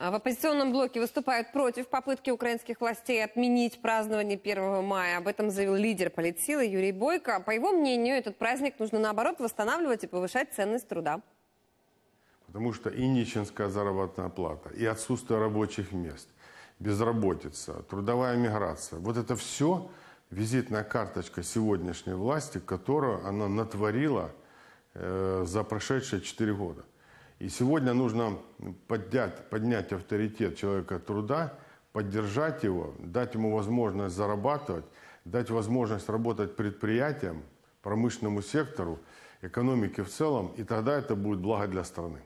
А, в оппозиционном блоке выступают против попытки украинских властей отменить празднование 1 мая. Об этом заявил лидер политсилы Юрий Бойко. По его мнению, этот праздник нужно наоборот восстанавливать и повышать ценность труда. Потому что и нищенская заработная плата, и отсутствие рабочих мест, безработица, трудовая миграция. Вот это все визитная карточка сегодняшней власти, которую она натворила э, за прошедшие 4 года. И сегодня нужно ну, поднять, поднять авторитет человека труда, поддержать его, дать ему возможность зарабатывать, дать возможность работать предприятиям, промышленному сектору, экономике в целом, и тогда это будет благо для страны.